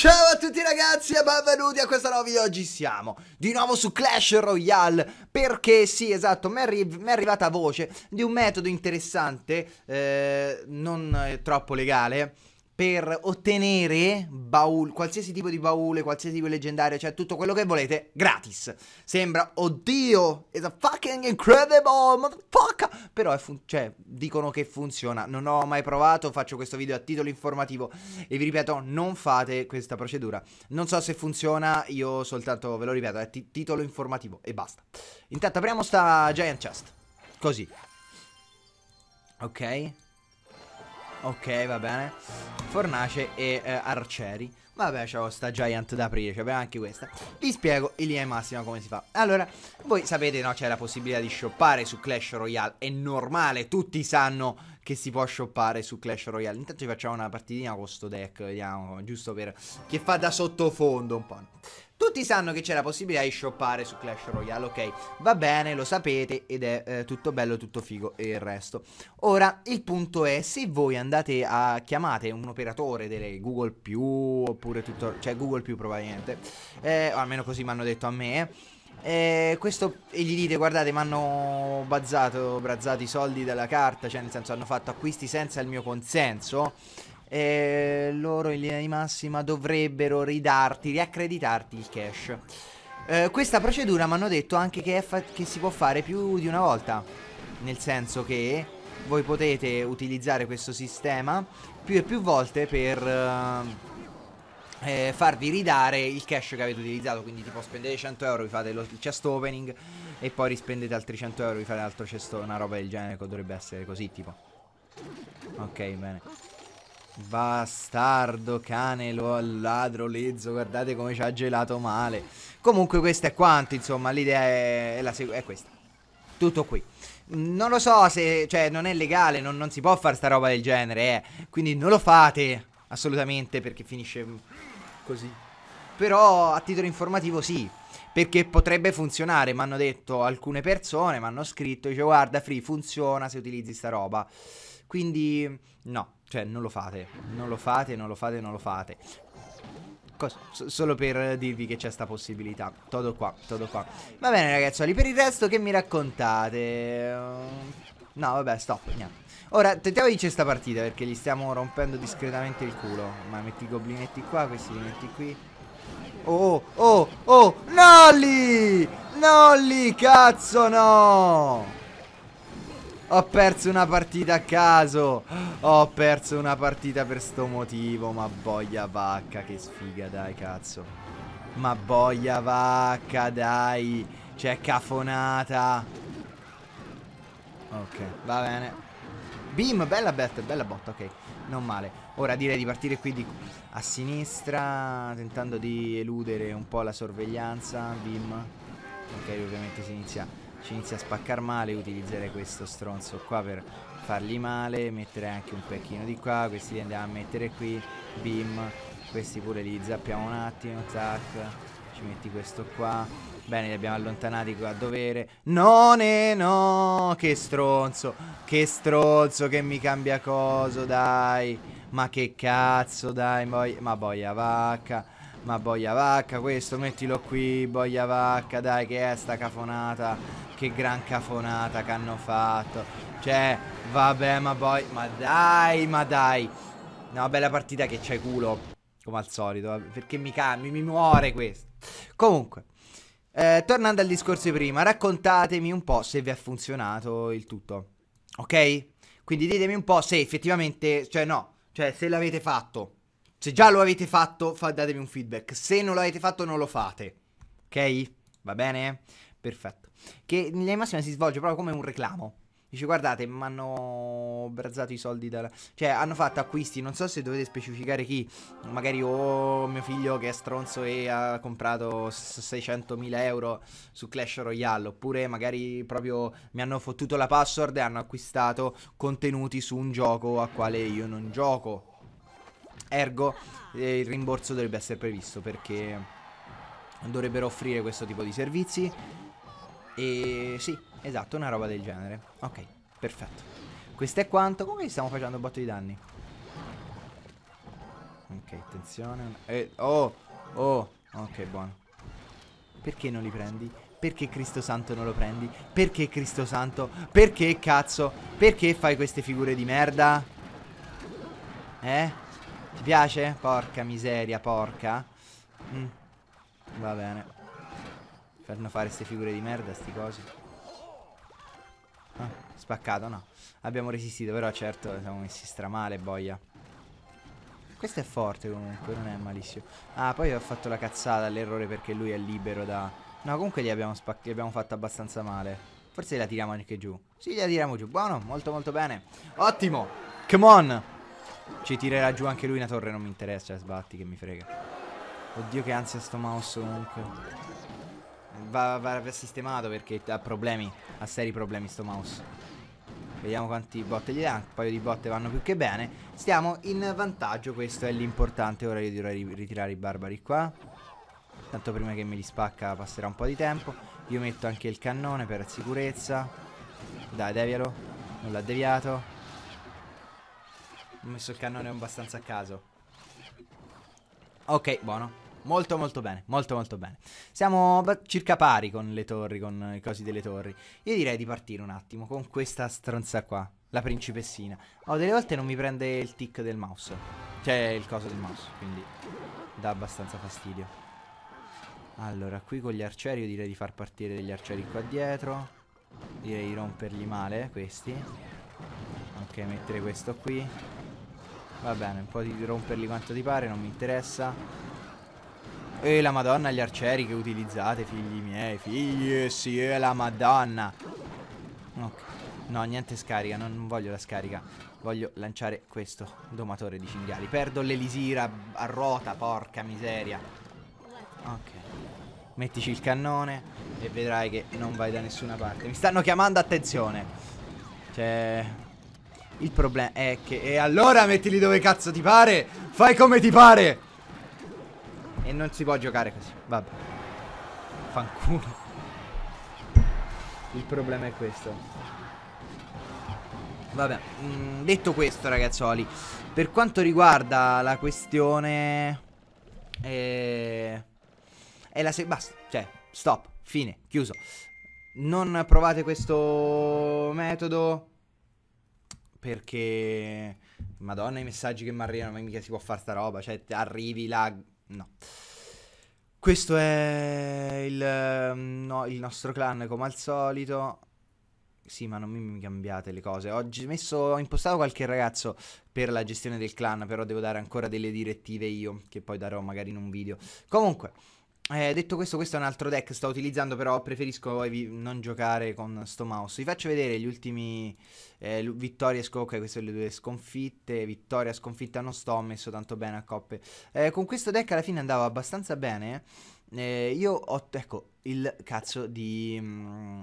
Ciao a tutti ragazzi e benvenuti a questo nuovo video, oggi siamo di nuovo su Clash Royale Perché sì esatto, mi è, arri è, arrivata voce di un metodo interessante, eh, non eh, troppo legale per ottenere baul, qualsiasi tipo di baule, qualsiasi tipo di leggendario, cioè tutto quello che volete, gratis. Sembra, oddio, it's a fucking incredible, motherfucker! Però fun- cioè, dicono che funziona, non ho mai provato, faccio questo video a titolo informativo e vi ripeto, non fate questa procedura. Non so se funziona, io soltanto ve lo ripeto, è t- titolo informativo e basta. Intanto apriamo sta Giant Chest, così. Ok. Ok, va bene. Fornace e eh, Arcieri. Vabbè, c'ho sta Giant da aprire, c'è anche questa. Vi spiego in linea massima come si fa. Allora, voi sapete, no, c'è la possibilità di shoppare su Clash Royale, è normale, tutti sanno che si può shoppare su Clash Royale. Intanto ci facciamo una partitina con questo deck, vediamo, giusto per... che fa da sottofondo un po'. Tutti sanno che c'è la possibilità di shoppare su Clash Royale, ok, va bene, lo sapete ed è eh, tutto bello, tutto figo e il resto. Ora, il punto è, se voi andate a chiamate un operatore delle Google+, oppure tutto, cioè Google+, probabilmente, eh, o almeno così mi hanno detto a me, eh, e eh, questo e gli dite guardate mi hanno bazzato, brazzato i soldi dalla carta, cioè nel senso hanno fatto acquisti senza il mio consenso e loro in linea di massima dovrebbero ridarti, riaccreditarti il cash. Eh, questa procedura mi hanno detto anche che, che, si può fare più di una volta, nel senso che voi potete utilizzare questo sistema più e più volte per... Eh, eh, farvi ridare il cash che avete utilizzato quindi tipo spendete 100 euro vi fate lo, il chest opening e poi rispendete altri 100 euro vi fate altro chest una roba del genere dovrebbe essere così tipo ok bene Bastardo, cane, lo ladro, lezzo, guardate come ci ha gelato male. Comunque questo è quanto, insomma, l'idea è, è, questa. Tutto qui. Non lo so se, cioè, non è legale, non, non si può fare sta roba del genere, eh. Quindi non lo fate assolutamente perché finisce così. Però a titolo informativo sì, perché potrebbe funzionare, mi hanno detto alcune persone, mi hanno scritto, dice guarda Free funziona se utilizzi sta roba. Quindi no, cioè non lo fate, non lo fate, non lo fate, non lo fate. Cosa? solo per dirvi che c'è sta possibilità. Todo qua, todo qua. Va bene ragazzuoli, per il resto che mi raccontate? No, vabbè, stop, niente. Ora, tentiamo di vincere sta partita perché gli stiamo rompendo discretamente il culo. Ma metti i goblinetti qua, questi li metti qui. Oh, oh, oh, Nolly! Oh, Nolly, cazzo no! Ho perso una partita a caso. Ho perso una partita per sto motivo. Ma boia vacca, che sfiga, dai, cazzo. Ma boia vacca, dai. C'è cafonata. Ok, va bene. Bim, bella bet, bella botta, ok. Non male. Ora direi di partire qui di... a sinistra, tentando di eludere un po' la sorveglianza. Bim. Ok, ovviamente si inizia, ci inizia a spaccare male. utilizzare questo stronzo qua per fargli male. Mettere anche un pecchino di qua. Questi li andiamo a mettere qui. Bim, Questi pure li zappiamo un attimo. zack. Ci metti questo qua. Bene, li abbiamo allontanati qua a dovere. Non e no! Che stronzo! Che stronzo che mi cambia coso, dai! Ma che cazzo, dai! Boi ma boia vacca! Ma boia vacca, questo mettilo qui, boia vacca, dai, che è sta cafonata. Che gran cafonata che hanno fatto. Cioè, vabbè, ma boia... Ma dai, ma dai! Una bella partita che c'hai culo come al solito, eh, perché mi cambi, mi muore questo. Comunque, eh, tornando al discorso di prima, raccontatemi un po' se vi ha funzionato il tutto, ok? Quindi ditemi un po' se effettivamente, cioè no, cioè se l'avete fatto. Se già lo avete fatto, fa, datemi un feedback. Se non l'avete fatto, non lo fate. Ok? Va bene? Perfetto. Che in linea massima si svolge proprio come un reclamo. Dice guardate mi hanno brazzato i soldi dalla... Cioè hanno fatto acquisti Non so se dovete specificare chi Magari o oh, mio figlio che è stronzo E ha comprato 600.000 euro Su Clash Royale Oppure magari proprio mi hanno fottuto la password E hanno acquistato contenuti su un gioco A quale io non gioco Ergo eh, il rimborso dovrebbe essere previsto Perché dovrebbero offrire questo tipo di servizi E sì Esatto, una roba del genere. Ok, perfetto. Questo è quanto. Comunque stiamo facendo un botto di danni. Ok, attenzione. Eh, oh, oh. Ok, buono. Perché non li prendi? Perché Cristo Santo non lo prendi? Perché Cristo Santo? Perché cazzo? Perché fai queste figure di merda? Eh? Ti piace? Porca miseria, porca. Mm. Va bene. Fanno fare queste figure di merda, sti cosi. Ah. spaccato, no. Abbiamo resistito, però certo siamo messi stramale, boia. Questo è forte comunque, non è malissimo. Ah, poi ho fatto la cazzata, l'errore perché lui è libero da... No, comunque li abbiamo, gli abbiamo fatto abbastanza male. Forse la tiriamo anche giù. Sì, la tiriamo giù. Buono, molto molto bene. Ottimo. Come on. Ci tirerà giù anche lui una torre, non mi interessa. Sbatti che mi frega. Oddio che ansia sto mouse comunque va, va, sistemato perché ha problemi, ha seri problemi sto mouse. Vediamo quanti botte gli dà, un paio di botte vanno più che bene. Stiamo in vantaggio, questo è l'importante. Ora io dovrei ritirare i barbari qua. Tanto prima che me li spacca passerà un po' di tempo. Io metto anche il cannone per sicurezza. Dai, devialo. Non l'ha deviato. Ho messo il cannone abbastanza a caso. Ok, buono. Molto molto bene, molto molto bene. Siamo circa pari con le torri, con i cosi delle torri. Io direi di partire un attimo con questa stronza qua, la principessina. Oh, delle volte non mi prende il tick del mouse. Cioè il coso del mouse, quindi dà abbastanza fastidio. Allora, qui con gli arcieri io direi di far partire degli arcieri qua dietro. Direi di rompergli male questi. Ok, mettere questo qui. Va bene, un po' di romperli quanto ti pare, non mi interessa. E la madonna gli arcieri che utilizzate, figli miei. Figli, sì, e la madonna. Ok. No, niente scarica, non, non voglio la scarica. Voglio lanciare questo domatore di cinghiali. Perdo l'elisira a ruota, porca miseria. Ok. Mettici il cannone e vedrai che non vai da nessuna parte. Mi stanno chiamando, attenzione. Cioè... Il problema è che... E allora mettili dove cazzo ti pare! Fai come ti pare! E non si può giocare così. Vabbè. Fanculo. Il problema è questo. Vabbè, mh, mm, detto questo ragazzoli, per quanto riguarda la questione... Eh, è la se... Basta, cioè, stop, fine, chiuso. Non provate questo metodo perché... Madonna i messaggi che mi arrivano, ma mica si può fare sta roba, cioè arrivi là... No. Questo è il, ehm, no, il nostro clan come al solito. Sì, ma non mi cambiate le cose. Ho messo, ho impostato qualche ragazzo per la gestione del clan, però devo dare ancora delle direttive io, che poi darò magari in un video. Comunque, eh, detto questo, questo è un altro deck. che Sto utilizzando, però preferisco non giocare con sto mouse. Vi faccio vedere gli ultimi eh, vittorie e sconfitte. Eh, okay, queste sono le due sconfitte. Vittoria, sconfitta. Non sto messo tanto bene a coppe. Eh, con questo deck alla fine andava abbastanza bene. Eh, io ho. Ecco il cazzo di. Mh, mm,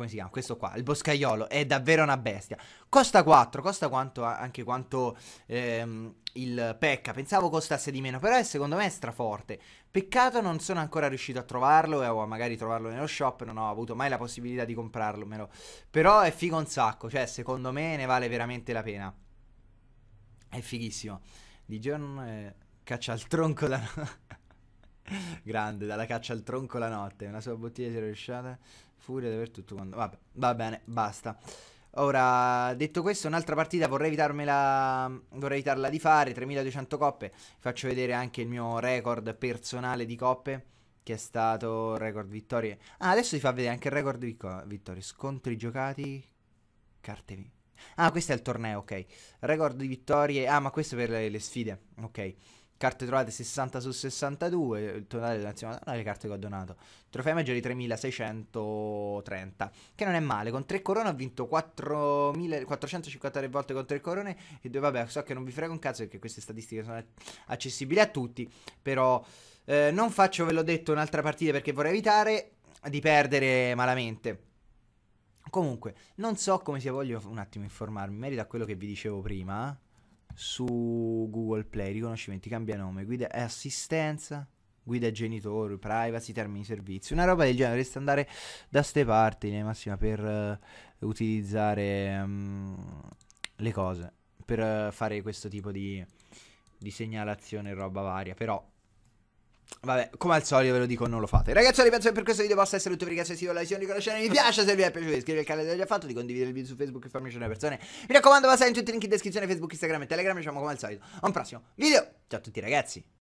come si chiama? Questo qua, il boscaiolo, è davvero una bestia. Costa 4, costa quanto, anche quanto ehm, il Pecca. Pensavo costasse di meno, però è, secondo me è straforte. Peccato non sono ancora riuscito a trovarlo, eh, o magari trovarlo nello shop, non ho avuto mai la possibilità di comprarlo. Meno. Però è figo un sacco, cioè secondo me ne vale veramente la pena. È fighissimo. Di giorno eh, caccia al tronco da... Grande, dalla caccia al tronco la notte, una sua bottiglia si era rovesciata, furia di aver tutto quando... Vabbè, va bene, basta. Ora, detto questo, un'altra partita vorrei evitarmela, vorrei evitarla di fare, 3200 coppe, faccio vedere anche il mio record personale di coppe, che è stato record vittorie. Ah, adesso si fa vedere anche il record vittorie, scontri giocati, Cartevi. Ah, questo è il torneo, ok. Record di vittorie, ah, ma questo è per le, le sfide, ok. Carte trovate 60 su 62, il totale della nazionale le carte che ho donato. Trofei maggiori 3630, che non è male. Con 3 corone ho vinto 4453 volte con 3 corone. E vabbè, so che non vi frega un cazzo perché queste statistiche sono accessibili a tutti. Però eh, non faccio, ve l'ho detto, un'altra partita perché vorrei evitare di perdere malamente. Comunque, non so come sia, voglio un attimo informarmi in merito a quello che vi dicevo prima su Google Play, riconoscimenti, cambia nome, guida e assistenza, guida genitori, privacy, termini di servizio, una roba del genere, dovreste andare da ste parti, in massima, per uh, utilizzare um, le cose, per uh, fare questo tipo di, di segnalazione e roba varia, però Vabbè, come al solito ve lo dico, non lo fate. Ragazzi, penso che per questo video possa essere tutto. Vi ringrazio se la visione di conoscere. Mi piace se vi è piaciuto. Iscrivetevi al canale se l'avete già fatto. Di condividere il video su Facebook e farmi le persone. Mi raccomando, passate in tutti i link in descrizione, Facebook, Instagram e Telegram. Ci vediamo come al solito. A un prossimo video. Ciao a tutti, ragazzi.